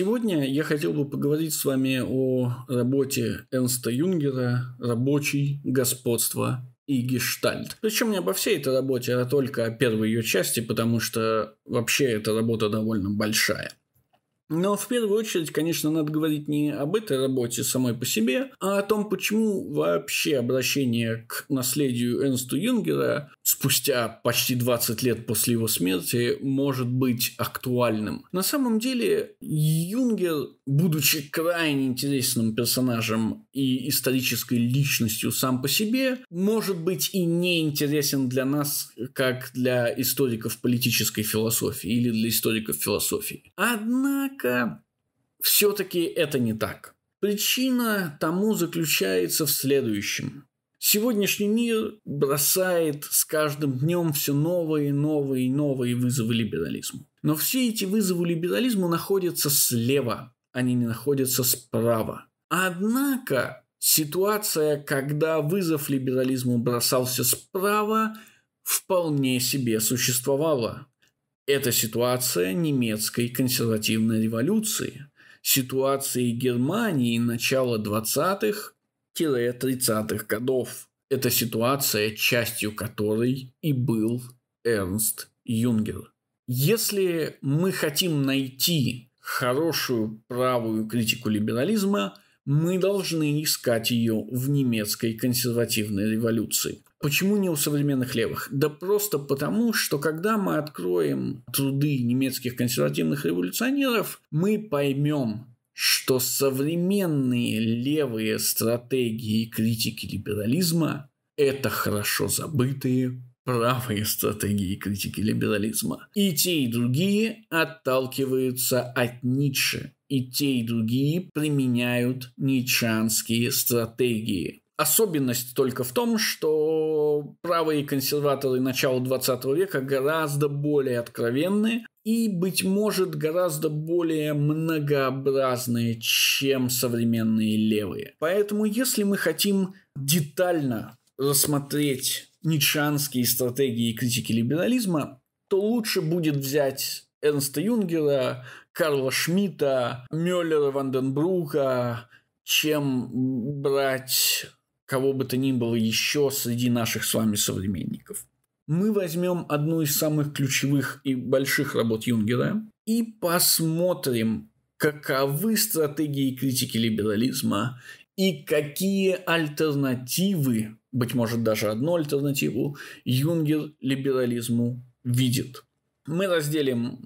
Сегодня я хотел бы поговорить с вами о работе Энста Юнгера «Рабочий, господство и гештальт. Причем не обо всей этой работе, а только о первой ее части, потому что вообще эта работа довольно большая. Но в первую очередь, конечно, надо говорить не об этой работе самой по себе, а о том, почему вообще обращение к наследию Энсту Юнгера спустя почти 20 лет после его смерти может быть актуальным. На самом деле Юнгер, будучи крайне интересным персонажем и исторической личностью сам по себе, может быть и не интересен для нас, как для историков политической философии или для историков философии. Однако все-таки это не так. Причина тому заключается в следующем. Сегодняшний мир бросает с каждым днем все новые, новые, новые вызовы либерализму. Но все эти вызовы либерализму находятся слева, они не находятся справа. Однако ситуация, когда вызов либерализму бросался справа, вполне себе существовала. Это ситуация немецкой консервативной революции, ситуации Германии начала 20-х, 20-30-х годов. Это ситуация, частью которой и был Эрнст Юнгер. Если мы хотим найти хорошую правую критику либерализма, мы должны искать ее в немецкой консервативной революции. Почему не у современных левых? Да просто потому, что когда мы откроем труды немецких консервативных революционеров, мы поймем, что современные левые стратегии критики либерализма – это хорошо забытые правые стратегии критики либерализма. И те, и другие отталкиваются от Ницше. И те, и другие применяют Ничанские стратегии. Особенность только в том, что правые консерваторы начала 20 века гораздо более откровенны и, быть может, гораздо более многообразные, чем современные левые. Поэтому, если мы хотим детально рассмотреть нитшанские стратегии критики либерализма, то лучше будет взять Эрнста Юнгера, Карла Шмидта, Мюллера Ванденбрука, чем брать кого бы то ни было еще среди наших с вами современников. Мы возьмем одну из самых ключевых и больших работ Юнгера и посмотрим, каковы стратегии критики либерализма и какие альтернативы, быть может даже одну альтернативу, Юнгер либерализму видит. Мы разделим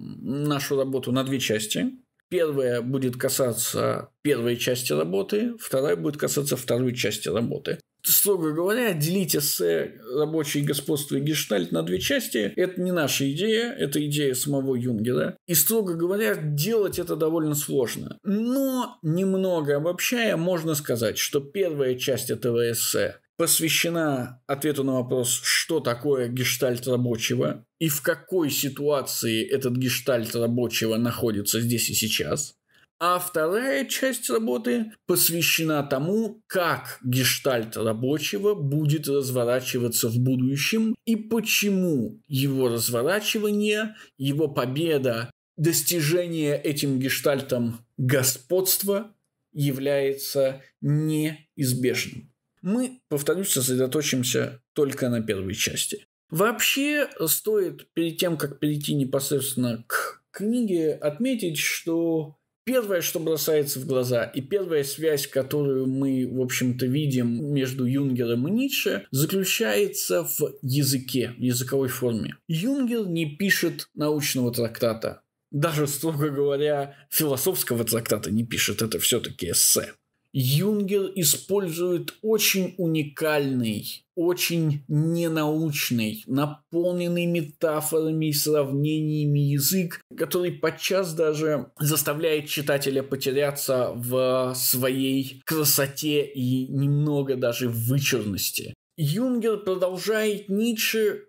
нашу работу на две части. Первая будет касаться первой части работы, вторая будет касаться второй части работы строго говоря, делить эссе рабочее господство» и «Гештальт» на две части – это не наша идея, это идея самого Юнгера. И, строго говоря, делать это довольно сложно. Но, немного обобщая, можно сказать, что первая часть этого эссе посвящена ответу на вопрос, что такое гештальт рабочего и в какой ситуации этот гештальт рабочего находится здесь и сейчас. А вторая часть работы посвящена тому, как гештальт рабочего будет разворачиваться в будущем и почему его разворачивание, его победа, достижение этим гештальтом господства является неизбежным мы, повторюсь, сосредоточимся только на первой части. Вообще, стоит перед тем, как перейти непосредственно к книге, отметить, что первое, что бросается в глаза, и первая связь, которую мы, в общем-то, видим между Юнгером и Ницше, заключается в языке, в языковой форме. Юнгер не пишет научного трактата, даже, строго говоря, философского трактата не пишет, это все-таки эссе. Юнгер использует очень уникальный, очень ненаучный, наполненный метафорами и сравнениями язык, который подчас даже заставляет читателя потеряться в своей красоте и немного даже вычурности. Юнгер продолжает Ницше,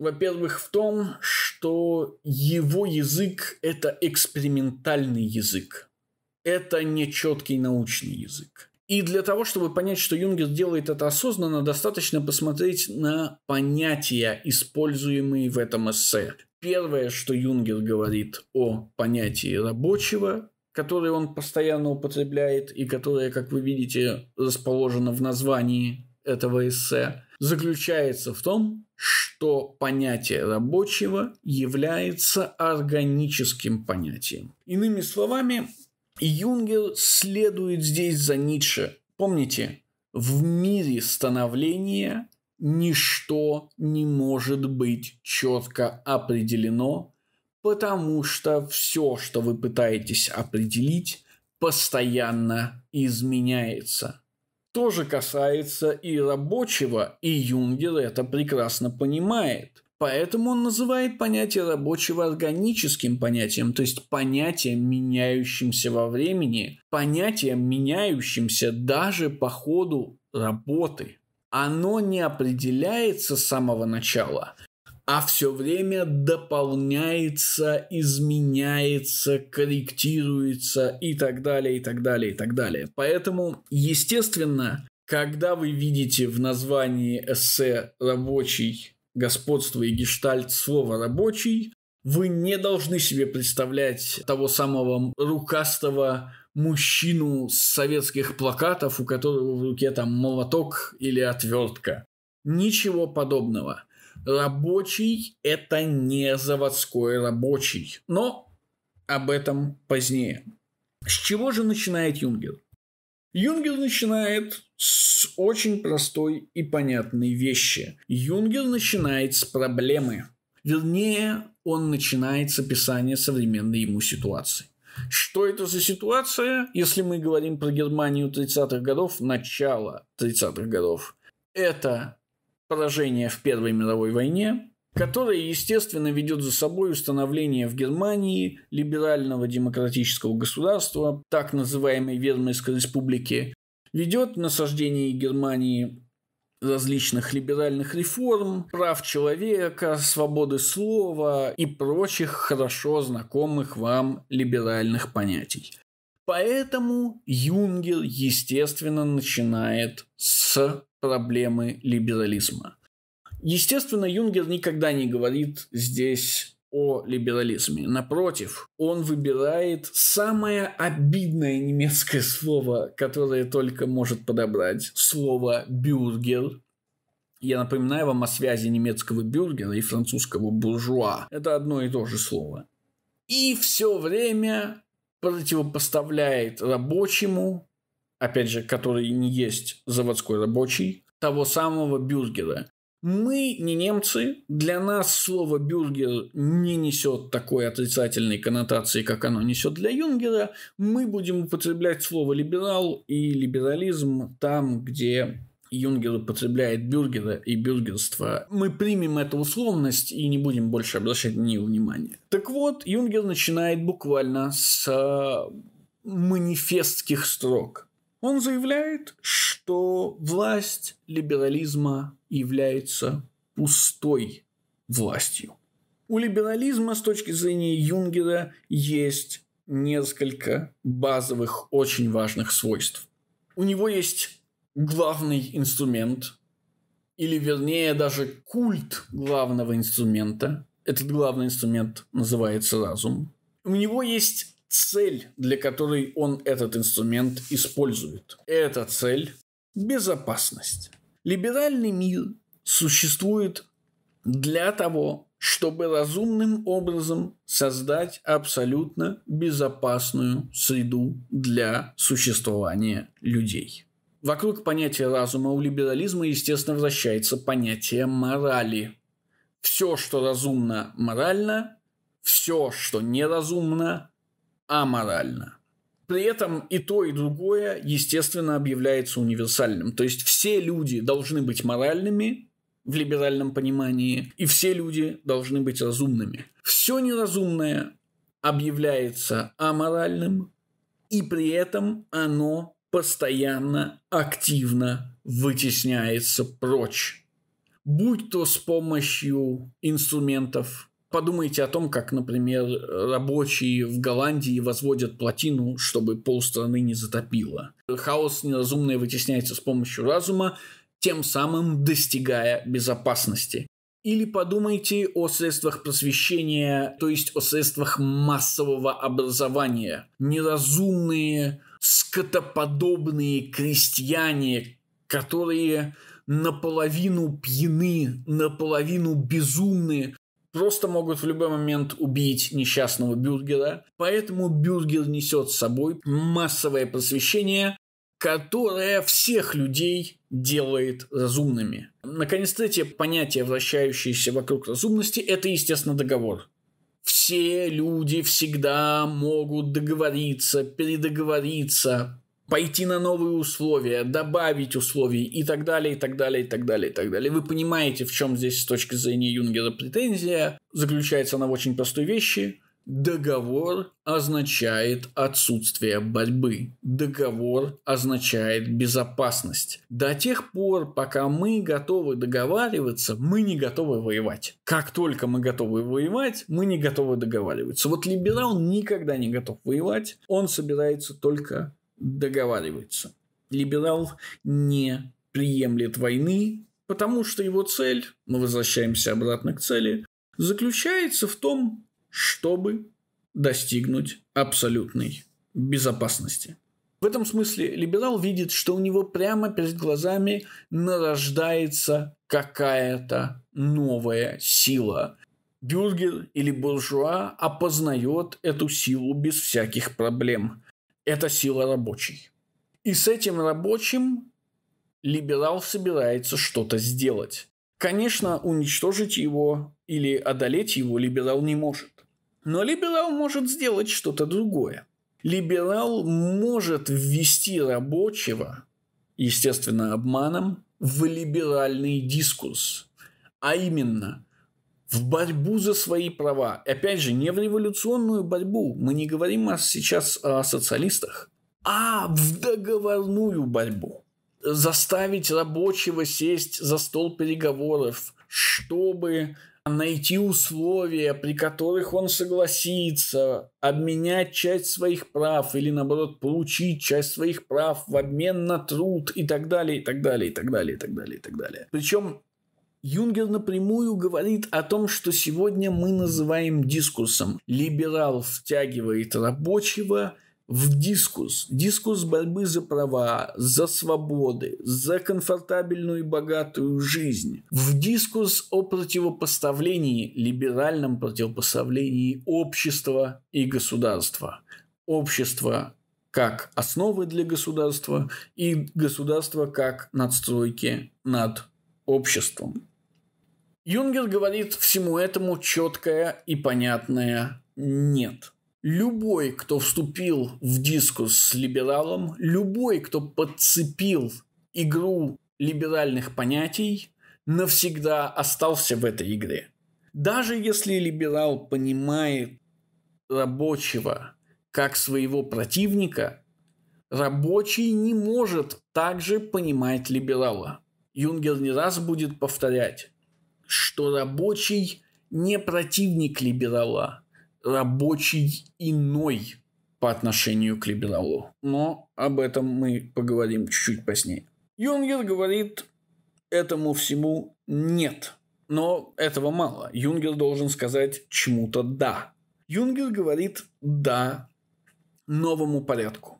во-первых, в том, что его язык – это экспериментальный язык это не четкий научный язык. И для того, чтобы понять, что Юнгер делает это осознанно, достаточно посмотреть на понятия, используемые в этом эссе. Первое, что Юнгер говорит о понятии рабочего, которое он постоянно употребляет и которое, как вы видите, расположено в названии этого эссе, заключается в том, что понятие рабочего является органическим понятием. Иными словами, и Юнгер следует здесь за Ницше. Помните, в мире становления ничто не может быть четко определено, потому что все, что вы пытаетесь определить, постоянно изменяется. Тоже касается и рабочего, и Юнгер это прекрасно понимает. Поэтому он называет понятие рабочего органическим понятием, то есть понятием, меняющимся во времени, понятием, меняющимся даже по ходу работы. Оно не определяется с самого начала, а все время дополняется, изменяется, корректируется и так далее, и так далее, и так далее. Поэтому, естественно, когда вы видите в названии эссе «рабочий господство и гештальт слова «рабочий», вы не должны себе представлять того самого рукастого мужчину с советских плакатов, у которого в руке там молоток или отвертка. Ничего подобного. Рабочий – это не заводской рабочий. Но об этом позднее. С чего же начинает Юнгер? Юнгер начинает с очень простой и понятной вещи. Юнгер начинает с проблемы. Вернее, он начинает с описания современной ему ситуации. Что это за ситуация, если мы говорим про Германию 30-х годов, начало 30-х годов? Это поражение в Первой мировой войне, которая, естественно, ведет за собой установление в Германии либерального демократического государства, так называемой Вермейской республики, ведет насаждение Германии различных либеральных реформ, прав человека, свободы слова и прочих хорошо знакомых вам либеральных понятий. Поэтому Юнгер, естественно, начинает с проблемы либерализма. Естественно, Юнгер никогда не говорит здесь о либерализме. Напротив, он выбирает самое обидное немецкое слово, которое только может подобрать. Слово «бюргер», я напоминаю вам о связи немецкого бюргера и французского буржуа. Это одно и то же слово. И все время противопоставляет рабочему, опять же, который не есть заводской рабочий, того самого бюргера. Мы не немцы, для нас слово «бюргер» не несет такой отрицательной коннотации, как оно несет для Юнгера. Мы будем употреблять слово «либерал» и «либерализм» там, где Юнгер употребляет бюргера и бюргерство. Мы примем эту условность и не будем больше обращать на нее внимания. Так вот, Юнгер начинает буквально с э, манифестских строк. Он заявляет, что власть либерализма является пустой властью. У либерализма с точки зрения Юнгера есть несколько базовых, очень важных свойств. У него есть главный инструмент, или вернее даже культ главного инструмента. Этот главный инструмент называется разум. У него есть цель, для которой он этот инструмент использует. Эта цель – безопасность. Либеральный мир существует для того, чтобы разумным образом создать абсолютно безопасную среду для существования людей. Вокруг понятия разума у либерализма, естественно, вращается понятие морали. Все, что разумно, морально, все, что неразумно, аморально. При этом и то, и другое, естественно, объявляется универсальным. То есть все люди должны быть моральными в либеральном понимании, и все люди должны быть разумными. Все неразумное объявляется аморальным, и при этом оно постоянно активно вытесняется прочь. Будь то с помощью инструментов Подумайте о том, как, например, рабочие в Голландии возводят плотину, чтобы полстраны не затопило. Хаос неразумное вытесняется с помощью разума, тем самым достигая безопасности. Или подумайте о средствах просвещения, то есть о средствах массового образования. Неразумные, скотоподобные крестьяне, которые наполовину пьяны, наполовину безумны, просто могут в любой момент убить несчастного Бюргера. Поэтому Бюргер несет с собой массовое посвящение, которое всех людей делает разумными. Наконец, то эти понятия, вращающиеся вокруг разумности, это, естественно, договор. Все люди всегда могут договориться, передоговориться, пойти на новые условия, добавить условий и так далее, и так далее, и так далее, и так далее. Вы понимаете, в чем здесь с точки зрения Юнгера претензия. Заключается она в очень простой вещи. Договор означает отсутствие борьбы. Договор означает безопасность. До тех пор, пока мы готовы договариваться, мы не готовы воевать. Как только мы готовы воевать, мы не готовы договариваться. Вот либерал никогда не готов воевать. Он собирается только договаривается. Либерал не приемлет войны, потому что его цель, мы возвращаемся обратно к цели, заключается в том, чтобы достигнуть абсолютной безопасности. В этом смысле либерал видит, что у него прямо перед глазами нарождается какая-то новая сила. Бюргер или буржуа опознает эту силу без всяких проблем это сила рабочей. И с этим рабочим либерал собирается что-то сделать. Конечно, уничтожить его или одолеть его либерал не может. Но либерал может сделать что-то другое. Либерал может ввести рабочего, естественно, обманом, в либеральный дискурс. А именно, в борьбу за свои права. Опять же, не в революционную борьбу. Мы не говорим сейчас о социалистах, а в договорную борьбу. Заставить рабочего сесть за стол переговоров, чтобы найти условия, при которых он согласится, обменять часть своих прав или, наоборот, получить часть своих прав в обмен на труд и так далее, и так далее, и так далее, и так далее, и так далее. Причем Юнгер напрямую говорит о том, что сегодня мы называем дискурсом. Либерал втягивает рабочего в дискурс. Дискурс борьбы за права, за свободы, за комфортабельную и богатую жизнь. В дискурс о противопоставлении, либеральном противопоставлении общества и государства. Общество как основы для государства и государство как надстройки над обществом. Юнгер говорит всему этому четкое и понятное «нет». Любой, кто вступил в дискус с либералом, любой, кто подцепил игру либеральных понятий, навсегда остался в этой игре. Даже если либерал понимает рабочего как своего противника, рабочий не может также понимать либерала. Юнгер не раз будет повторять, что рабочий не противник либерала, рабочий иной по отношению к либералу. Но об этом мы поговорим чуть-чуть позднее. Юнгер говорит этому всему «нет». Но этого мало. Юнгер должен сказать чему-то «да». Юнгер говорит «да» новому порядку.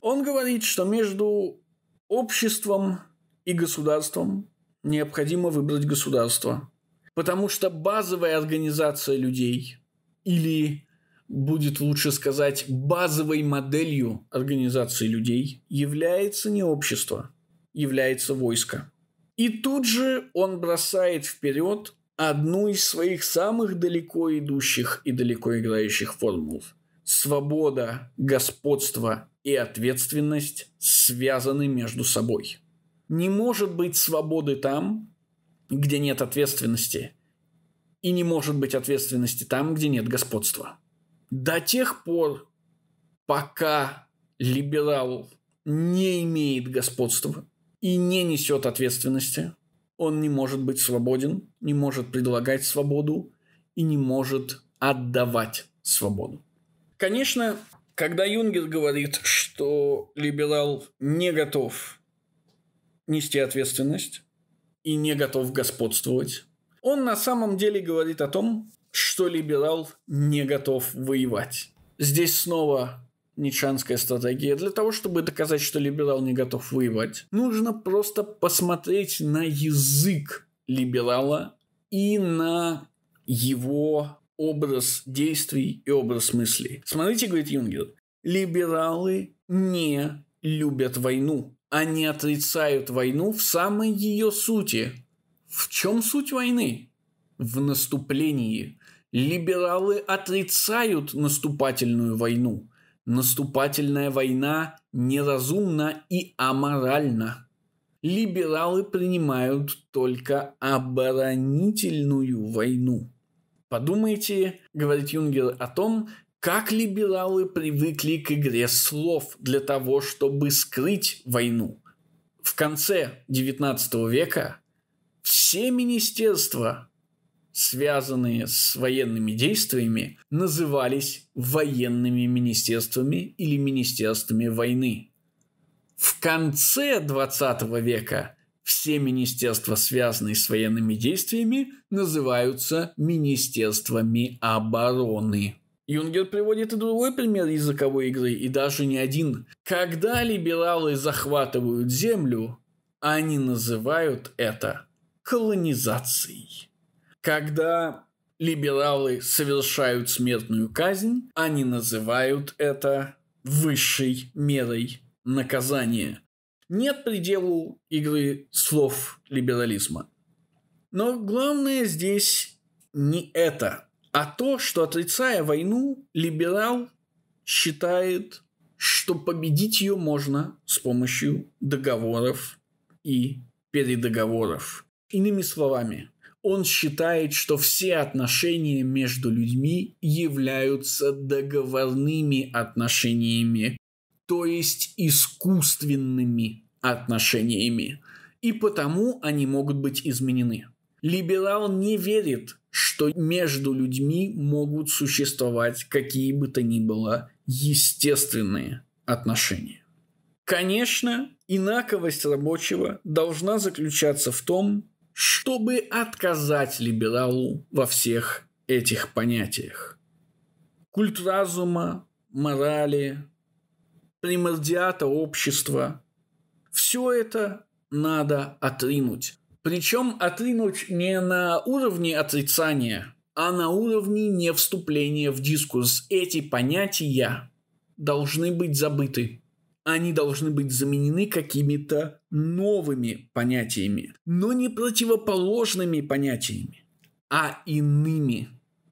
Он говорит, что между обществом и государством необходимо выбрать государство. Потому что базовая организация людей или будет лучше сказать, базовой моделью организации людей является не общество, является войско. И тут же он бросает вперед одну из своих самых далеко идущих и далеко играющих формул. Свобода, господство и ответственность связаны между собой. Не может быть свободы там, где нет ответственности. И не может быть ответственности там, где нет господства. До тех пор, пока либерал не имеет господства и не несет ответственности, он не может быть свободен, не может предлагать свободу и не может отдавать свободу. Конечно, когда Юнгер говорит, что либерал не готов нести ответственность и не готов господствовать. Он на самом деле говорит о том, что либерал не готов воевать. Здесь снова ничанская стратегия. Для того, чтобы доказать, что либерал не готов воевать, нужно просто посмотреть на язык либерала и на его образ действий и образ мыслей. Смотрите, говорит Юнгер, либералы не любят войну. Они отрицают войну в самой ее сути. В чем суть войны? В наступлении. Либералы отрицают наступательную войну. Наступательная война неразумна и аморальна. Либералы принимают только оборонительную войну. Подумайте, говорит Юнгер о том, как либералы привыкли к игре слов для того, чтобы скрыть войну? В конце XIX века все министерства, связанные с военными действиями, назывались военными министерствами или министерствами войны. В конце XX века все министерства, связанные с военными действиями, называются министерствами обороны. Юнгер приводит и другой пример языковой игры, и даже не один. Когда либералы захватывают землю, они называют это колонизацией. Когда либералы совершают смертную казнь, они называют это высшей мерой наказания. Нет пределу игры слов либерализма. Но главное здесь не это а то, что отрицая войну, либерал считает, что победить ее можно с помощью договоров и передоговоров. Иными словами, он считает, что все отношения между людьми являются договорными отношениями, то есть искусственными отношениями, и потому они могут быть изменены. Либерал не верит, что между людьми могут существовать какие бы то ни было естественные отношения. Конечно, инаковость рабочего должна заключаться в том, чтобы отказать либералу во всех этих понятиях. Культ разума, морали, примордиата общества – все это надо отринуть причем отринуть не на уровне отрицания, а на уровне не вступления в дискурс. Эти понятия должны быть забыты. Они должны быть заменены какими-то новыми понятиями, но не противоположными понятиями, а иными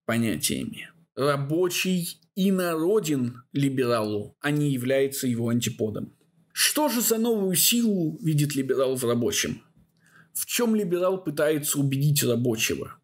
понятиями. Рабочий и народен либералу, а не является его антиподом. Что же за новую силу видит либерал в рабочем? В чем либерал пытается убедить рабочего?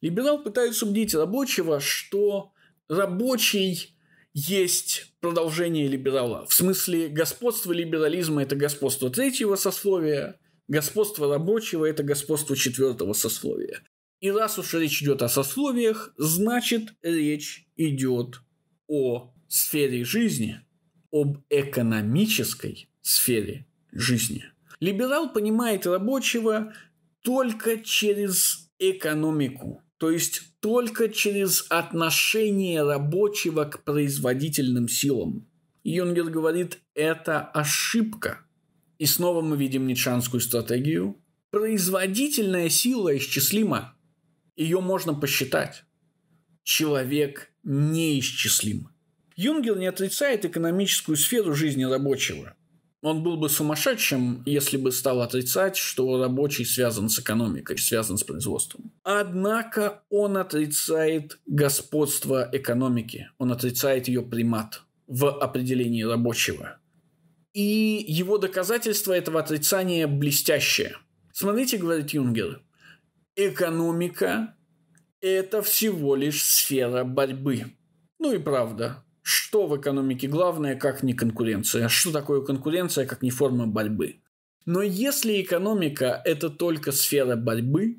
Либерал пытается убедить рабочего, что рабочий есть продолжение либерала. В смысле, господство либерализма – это господство третьего сословия, господство рабочего – это господство четвертого сословия. И раз уж речь идет о сословиях, значит, речь идет о сфере жизни, об экономической сфере жизни. Либерал понимает рабочего только через экономику, то есть только через отношение рабочего к производительным силам. Юнгер говорит, это ошибка. И снова мы видим нитшанскую стратегию. Производительная сила исчислима. Ее можно посчитать. Человек неисчислим. Юнгер не отрицает экономическую сферу жизни рабочего. Он был бы сумасшедшим, если бы стал отрицать, что рабочий связан с экономикой, связан с производством. Однако он отрицает господство экономики, он отрицает ее примат в определении рабочего. И его доказательство этого отрицания блестящее. Смотрите, говорит Юнгер, экономика – это всего лишь сфера борьбы. Ну и правда, что в экономике главное, как не конкуренция? Что такое конкуренция, как не форма борьбы? Но если экономика – это только сфера борьбы,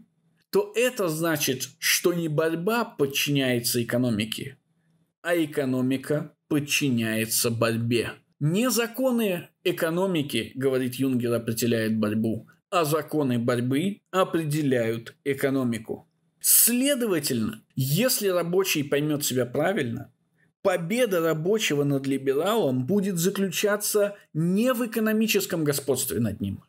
то это значит, что не борьба подчиняется экономике, а экономика подчиняется борьбе. Не законы экономики, говорит Юнгер, определяют борьбу, а законы борьбы определяют экономику. Следовательно, если рабочий поймет себя правильно, победа рабочего над либералом будет заключаться не в экономическом господстве над ним.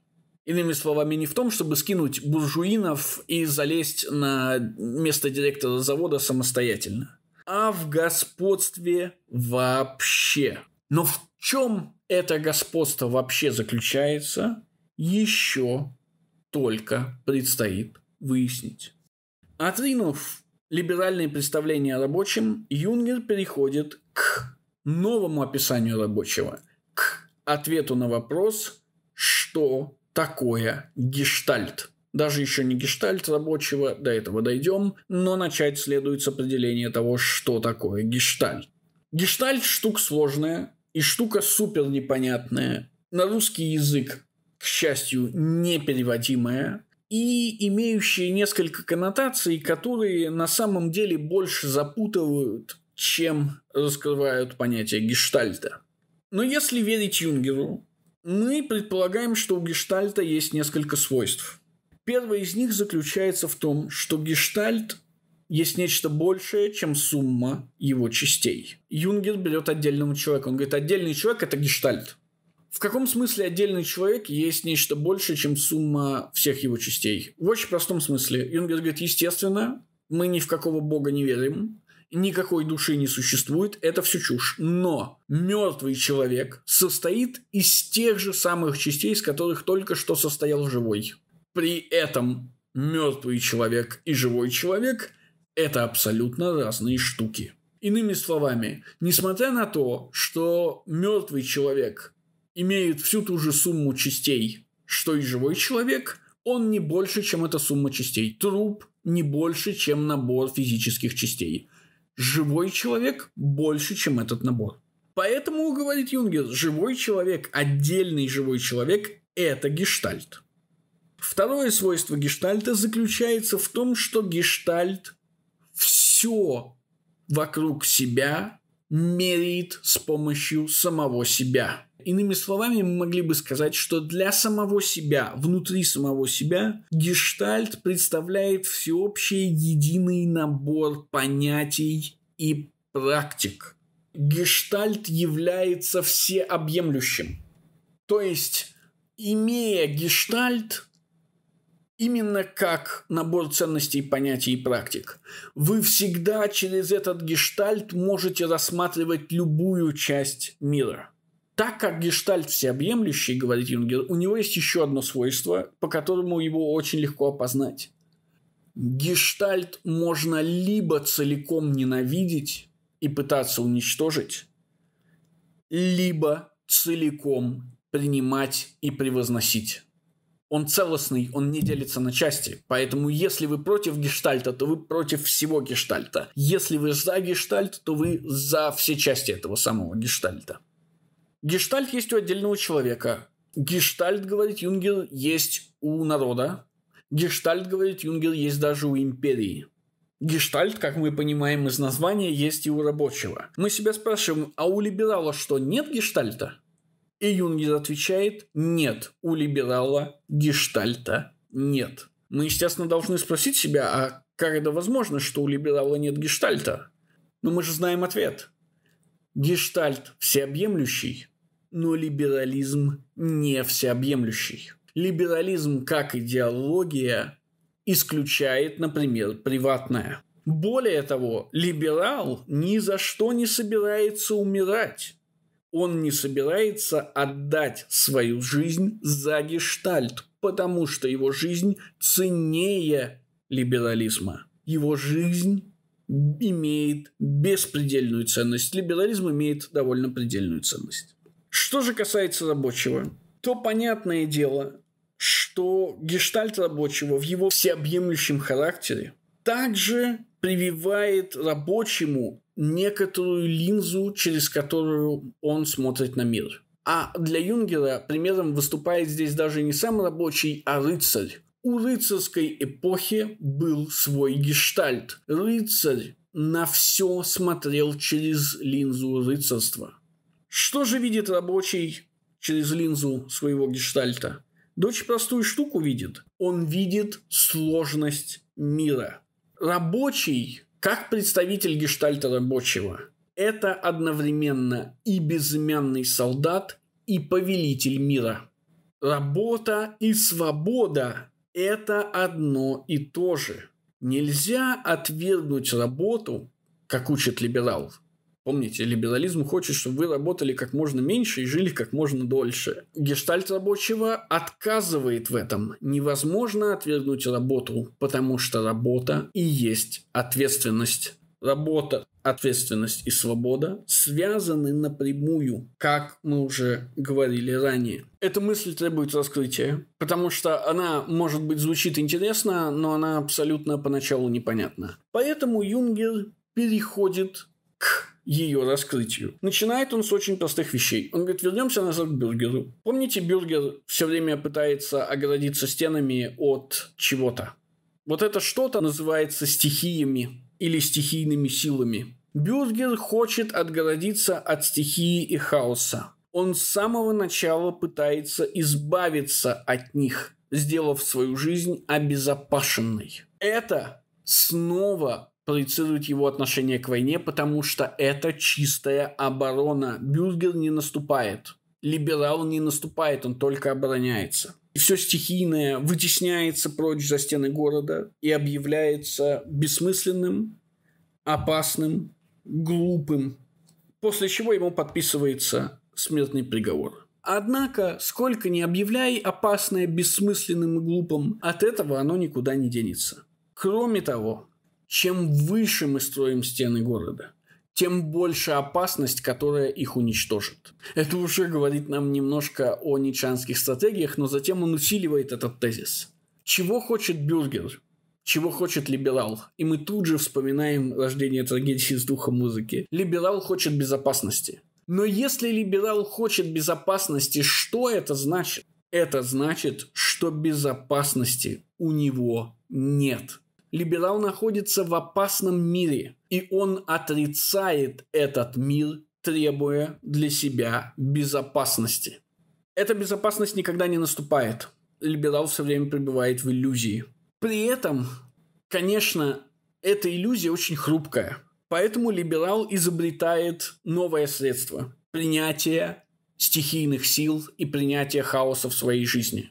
Иными словами, не в том, чтобы скинуть буржуинов и залезть на место директора завода самостоятельно, а в господстве вообще. Но в чем это господство вообще заключается, еще только предстоит выяснить. Отринув либеральные представления о рабочем, Юнгер переходит к новому описанию рабочего, к ответу на вопрос, что такое гештальт. Даже еще не гештальт рабочего, до этого дойдем, но начать следует с определения того, что такое гештальт. Гештальт – штука сложная и штука супер непонятная. На русский язык, к счастью, непереводимая, и имеющие несколько коннотаций, которые на самом деле больше запутывают, чем раскрывают понятие гештальта. Но если верить Юнгеру, мы предполагаем, что у гештальта есть несколько свойств. Первое из них заключается в том, что гештальт есть нечто большее, чем сумма его частей. Юнгер берет отдельного человека. Он говорит, отдельный человек – это гештальт. В каком смысле отдельный человек есть нечто больше, чем сумма всех его частей? В очень простом смысле. Юнгер говорит, естественно, мы ни в какого бога не верим, никакой души не существует, это все чушь. Но мертвый человек состоит из тех же самых частей, из которых только что состоял живой. При этом мертвый человек и живой человек – это абсолютно разные штуки. Иными словами, несмотря на то, что мертвый человек имеет всю ту же сумму частей, что и живой человек, он не больше, чем эта сумма частей. Труп не больше, чем набор физических частей. Живой человек больше, чем этот набор. Поэтому, говорит Юнгер, живой человек, отдельный живой человек – это гештальт. Второе свойство гештальта заключается в том, что гештальт все вокруг себя меряет с помощью самого себя. Иными словами, мы могли бы сказать, что для самого себя, внутри самого себя, гештальт представляет всеобщий единый набор понятий и практик. Гештальт является всеобъемлющим. То есть, имея гештальт, именно как набор ценностей, понятий и практик. Вы всегда через этот гештальт можете рассматривать любую часть мира. Так как гештальт всеобъемлющий, говорит Юнгер, у него есть еще одно свойство, по которому его очень легко опознать. Гештальт можно либо целиком ненавидеть и пытаться уничтожить, либо целиком принимать и превозносить. Он целостный, он не делится на части. Поэтому если вы против гештальта, то вы против всего гештальта. Если вы за гештальт, то вы за все части этого самого гештальта. Гештальт есть у отдельного человека. Гештальт, говорит Юнгер, есть у народа. Гештальт, говорит Юнгер, есть даже у империи. Гештальт, как мы понимаем из названия, есть и у рабочего. Мы себя спрашиваем, а у либерала что, нет гештальта? И Юнгер отвечает, нет, у либерала гештальта нет. Мы, естественно, должны спросить себя, а как это возможно, что у либерала нет гештальта? Но мы же знаем ответ. Гештальт всеобъемлющий, но либерализм не всеобъемлющий. Либерализм как идеология исключает, например, приватное. Более того, либерал ни за что не собирается умирать. Он не собирается отдать свою жизнь за гештальт, потому что его жизнь ценнее либерализма. Его жизнь имеет беспредельную ценность, либерализм имеет довольно предельную ценность. Что же касается рабочего, то понятное дело, что гештальт рабочего в его всеобъемлющем характере также прививает рабочему некоторую линзу, через которую он смотрит на мир. А для Юнгера примером выступает здесь даже не сам рабочий, а рыцарь, у рыцарской эпохи был свой гештальт. Рыцарь на все смотрел через линзу рыцарства. Что же видит рабочий через линзу своего гештальта? Дочь простую штуку видит. Он видит сложность мира. Рабочий, как представитель гештальта рабочего, это одновременно и безымянный солдат, и повелитель мира. Работа и свобода это одно и то же. Нельзя отвергнуть работу, как учит либерал. Помните, либерализм хочет, чтобы вы работали как можно меньше и жили как можно дольше. Гештальт рабочего отказывает в этом. Невозможно отвергнуть работу, потому что работа и есть ответственность работа, ответственность и свобода связаны напрямую, как мы уже говорили ранее. Эта мысль требует раскрытия, потому что она, может быть, звучит интересно, но она абсолютно поначалу непонятна. Поэтому Юнгер переходит к ее раскрытию. Начинает он с очень простых вещей. Он говорит, вернемся назад к Бюргеру. Помните, Бюргер все время пытается оградиться стенами от чего-то. Вот это что-то называется стихиями или стихийными силами. Бюргер хочет отгородиться от стихии и хаоса. Он с самого начала пытается избавиться от них, сделав свою жизнь обезопасенной. Это снова проецирует его отношение к войне, потому что это чистая оборона. Бюргер не наступает. Либерал не наступает, он только обороняется все стихийное вытесняется прочь за стены города и объявляется бессмысленным, опасным, глупым, после чего ему подписывается смертный приговор. Однако, сколько ни объявляй опасное бессмысленным и глупым, от этого оно никуда не денется. Кроме того, чем выше мы строим стены города – тем больше опасность, которая их уничтожит. Это уже говорит нам немножко о ничанских стратегиях, но затем он усиливает этот тезис. Чего хочет Бюргер? чего хочет либерал. И мы тут же вспоминаем рождение трагедии с духом музыки. Либерал хочет безопасности. Но если либерал хочет безопасности, что это значит? Это значит, что безопасности у него нет либерал находится в опасном мире, и он отрицает этот мир, требуя для себя безопасности. Эта безопасность никогда не наступает. Либерал все время пребывает в иллюзии. При этом, конечно, эта иллюзия очень хрупкая. Поэтому либерал изобретает новое средство – принятие стихийных сил и принятие хаоса в своей жизни.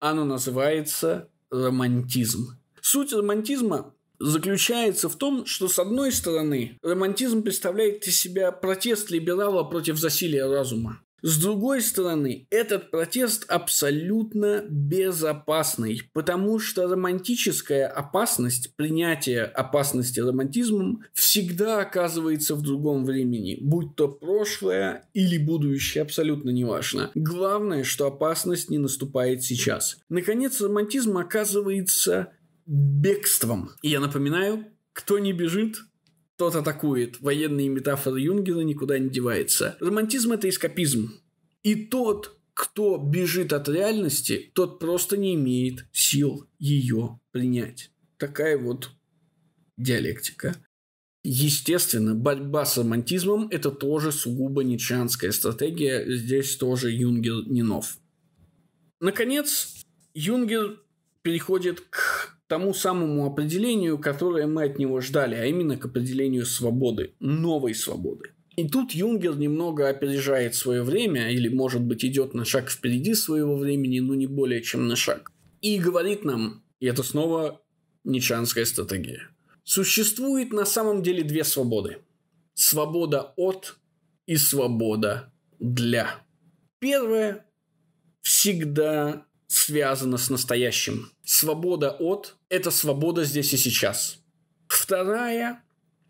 Оно называется романтизм. Суть романтизма заключается в том, что с одной стороны романтизм представляет из себя протест либерала против засилия разума. С другой стороны, этот протест абсолютно безопасный, потому что романтическая опасность, принятие опасности романтизмом всегда оказывается в другом времени, будь то прошлое или будущее, абсолютно неважно. Главное, что опасность не наступает сейчас. Наконец, романтизм оказывается бегством. И я напоминаю, кто не бежит, тот атакует. Военные метафоры Юнгена никуда не деваются. Романтизм – это эскапизм. И тот, кто бежит от реальности, тот просто не имеет сил ее принять. Такая вот диалектика. Естественно, борьба с романтизмом – это тоже сугубо нечанская стратегия. Здесь тоже Юнгер не нов. Наконец, Юнгер переходит к тому самому определению, которое мы от него ждали, а именно к определению свободы, новой свободы. И тут Юнгер немного опережает свое время, или, может быть, идет на шаг впереди своего времени, но не более чем на шаг. И говорит нам, и это снова нечанская стратегия. Существует на самом деле две свободы. Свобода от и свобода для. Первое всегда связана с настоящим. Свобода от – это свобода здесь и сейчас. Вторая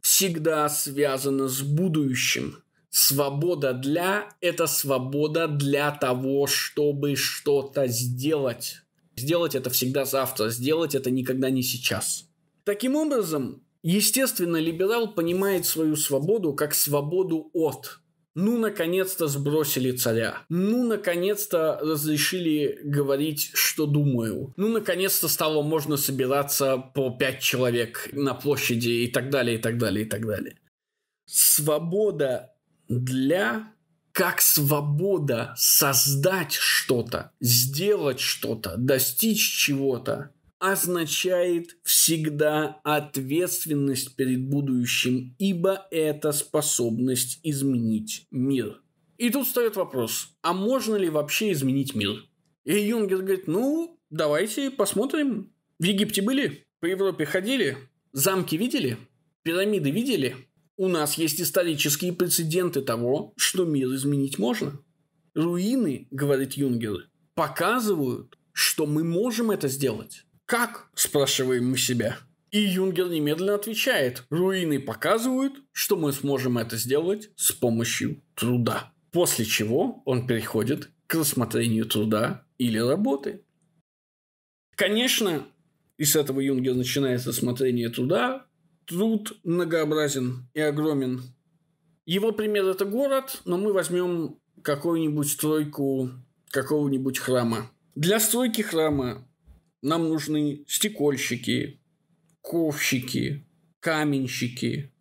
всегда связана с будущим. Свобода для – это свобода для того, чтобы что-то сделать. Сделать это всегда завтра, сделать это никогда не сейчас. Таким образом, естественно, либерал понимает свою свободу как свободу от. Ну, наконец-то сбросили царя. Ну, наконец-то разрешили говорить, что думаю. Ну, наконец-то стало можно собираться по пять человек на площади и так далее, и так далее, и так далее. Свобода для как свобода создать что-то, сделать что-то, достичь чего-то, означает всегда ответственность перед будущим, ибо это способность изменить мир. И тут встает вопрос, а можно ли вообще изменить мир? И Юнгер говорит, ну, давайте посмотрим. В Египте были, по Европе ходили, замки видели, пирамиды видели. У нас есть исторические прецеденты того, что мир изменить можно. Руины, говорит Юнгер, показывают, что мы можем это сделать. Как? Спрашиваем мы себя. И Юнгер немедленно отвечает. Руины показывают, что мы сможем это сделать с помощью труда. После чего он переходит к рассмотрению труда или работы. Конечно, и с этого Юнгер начинает рассмотрение труда. Труд многообразен и огромен. Его пример – это город, но мы возьмем какую-нибудь стройку какого-нибудь храма. Для стройки храма нам нужны стекольщики, ковщики, каменщики,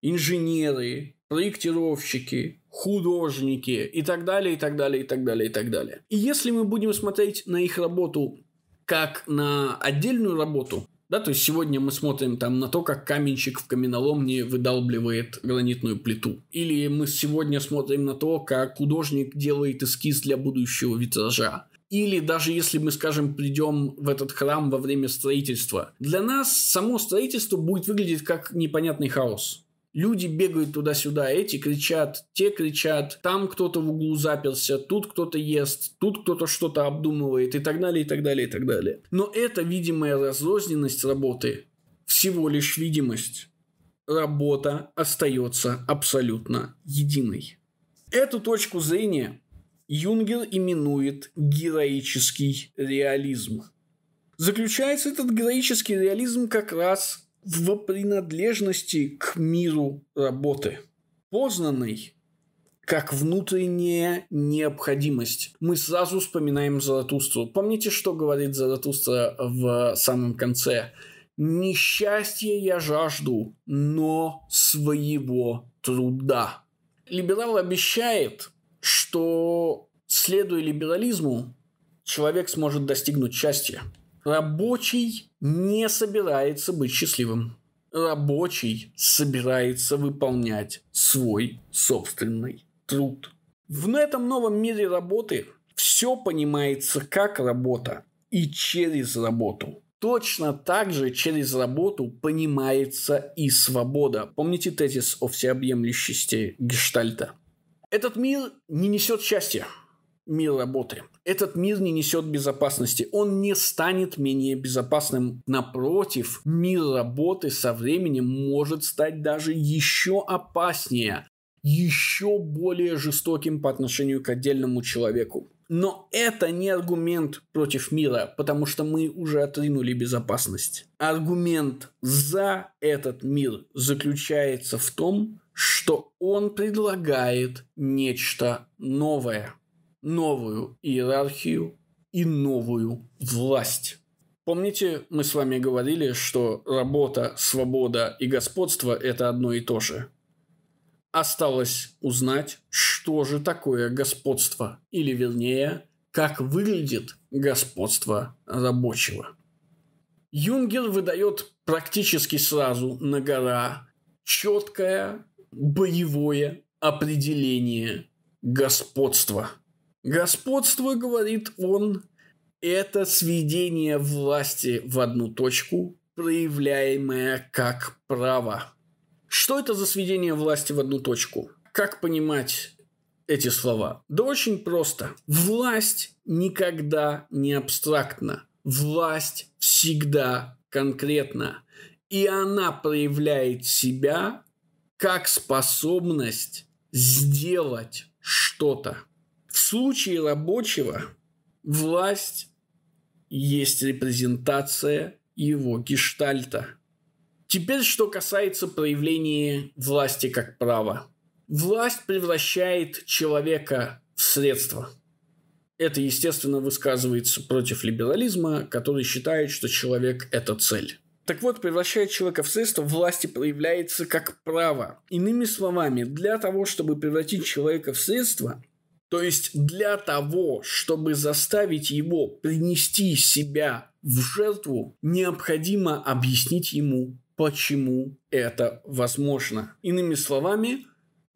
инженеры, проектировщики, художники и так далее, и так далее, и так далее, и так далее. И если мы будем смотреть на их работу как на отдельную работу, да, то есть сегодня мы смотрим там на то, как каменщик в каменоломне выдалбливает гранитную плиту. Или мы сегодня смотрим на то, как художник делает эскиз для будущего витража. Или даже если мы, скажем, придем в этот храм во время строительства. Для нас само строительство будет выглядеть как непонятный хаос. Люди бегают туда-сюда, эти кричат, те кричат, там кто-то в углу заперся, тут кто-то ест, тут кто-то что-то обдумывает и так далее, и так далее, и так далее. Но это видимая разрозненность работы, всего лишь видимость. Работа остается абсолютно единой. Эту точку зрения Юнгер именует героический реализм. Заключается этот героический реализм как раз в принадлежности к миру работы, познанной как внутренняя необходимость. Мы сразу вспоминаем Заратустру. Помните, что говорит Заратустра в самом конце? «Несчастье я жажду, но своего труда». Либерал обещает что, следуя либерализму, человек сможет достигнуть счастья. Рабочий не собирается быть счастливым. Рабочий собирается выполнять свой собственный труд. В этом новом мире работы все понимается как работа и через работу. Точно так же через работу понимается и свобода. Помните тезис о всеобъемлющести гештальта? Этот мир не несет счастья, мир работы. Этот мир не несет безопасности. Он не станет менее безопасным. Напротив, мир работы со временем может стать даже еще опаснее, еще более жестоким по отношению к отдельному человеку. Но это не аргумент против мира, потому что мы уже отринули безопасность. Аргумент за этот мир заключается в том, что он предлагает нечто новое, новую иерархию и новую власть. Помните, мы с вами говорили, что работа, свобода и господство – это одно и то же. Осталось узнать, что же такое господство, или вернее, как выглядит господство рабочего. Юнгер выдает практически сразу на гора четкое боевое определение господства. Господство, говорит он, это сведение власти в одну точку, проявляемое как право. Что это за сведение власти в одну точку? Как понимать эти слова? Да очень просто. Власть никогда не абстрактна. Власть всегда конкретна. И она проявляет себя как способность сделать что-то. В случае рабочего власть есть репрезентация его гештальта. Теперь, что касается проявления власти как права. Власть превращает человека в средство. Это, естественно, высказывается против либерализма, который считает, что человек – это цель. Так вот, превращая человека в средство, власти проявляется как право. Иными словами, для того, чтобы превратить человека в средство, то есть для того, чтобы заставить его принести себя в жертву, необходимо объяснить ему, почему это возможно. Иными словами,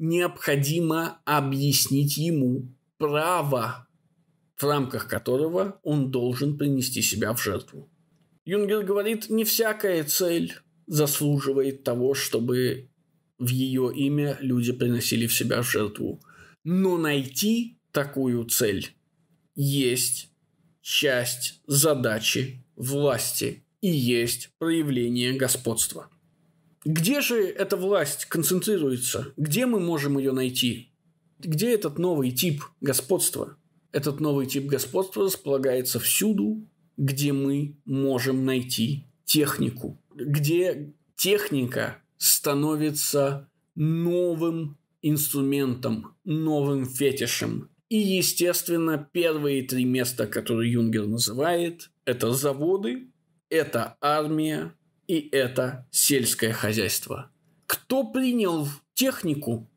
необходимо объяснить ему право, в рамках которого он должен принести себя в жертву. Юнгер говорит, не всякая цель заслуживает того, чтобы в ее имя люди приносили в себя жертву. Но найти такую цель есть часть задачи власти и есть проявление господства. Где же эта власть концентрируется? Где мы можем ее найти? Где этот новый тип господства? Этот новый тип господства располагается всюду где мы можем найти технику, где техника становится новым инструментом, новым фетишем. И, естественно, первые три места, которые Юнгер называет, это заводы, это армия и это сельское хозяйство. Кто принял технику,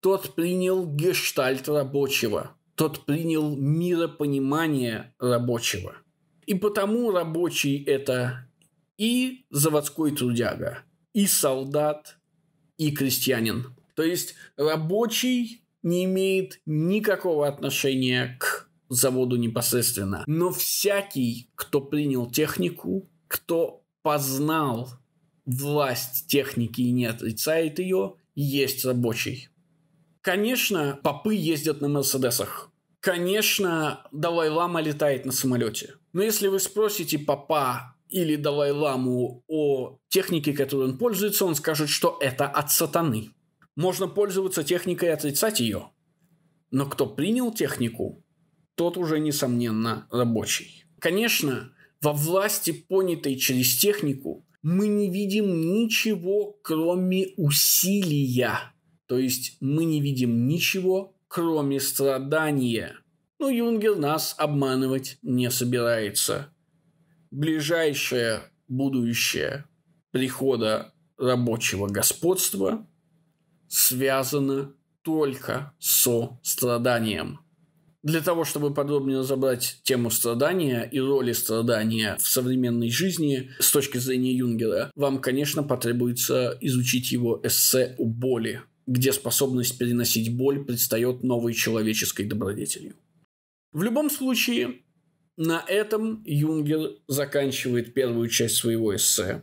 тот принял гештальт рабочего, тот принял миропонимание рабочего – и потому рабочий – это и заводской трудяга, и солдат, и крестьянин. То есть рабочий не имеет никакого отношения к заводу непосредственно. Но всякий, кто принял технику, кто познал власть техники и не отрицает ее, есть рабочий. Конечно, попы ездят на Мерседесах. Конечно, Далай-Лама летает на самолете. Но если вы спросите папа или Далай-ламу о технике, которой он пользуется, он скажет, что это от сатаны. Можно пользоваться техникой и отрицать ее. Но кто принял технику, тот уже, несомненно, рабочий. Конечно, во власти, понятой через технику, мы не видим ничего, кроме усилия. То есть мы не видим ничего, кроме страдания – но ну, Юнгер нас обманывать не собирается. Ближайшее будущее прихода рабочего господства связано только со страданием. Для того, чтобы подробнее разобрать тему страдания и роли страдания в современной жизни с точки зрения Юнгера, вам, конечно, потребуется изучить его эссе о боли, где способность переносить боль предстает новой человеческой добродетелью. В любом случае, на этом Юнгер заканчивает первую часть своего эссе.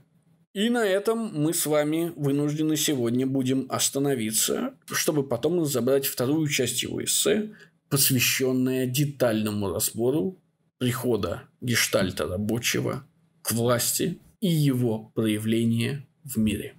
И на этом мы с вами вынуждены сегодня будем остановиться, чтобы потом разобрать вторую часть его эссе, посвященная детальному разбору прихода гештальта рабочего к власти и его проявления в мире.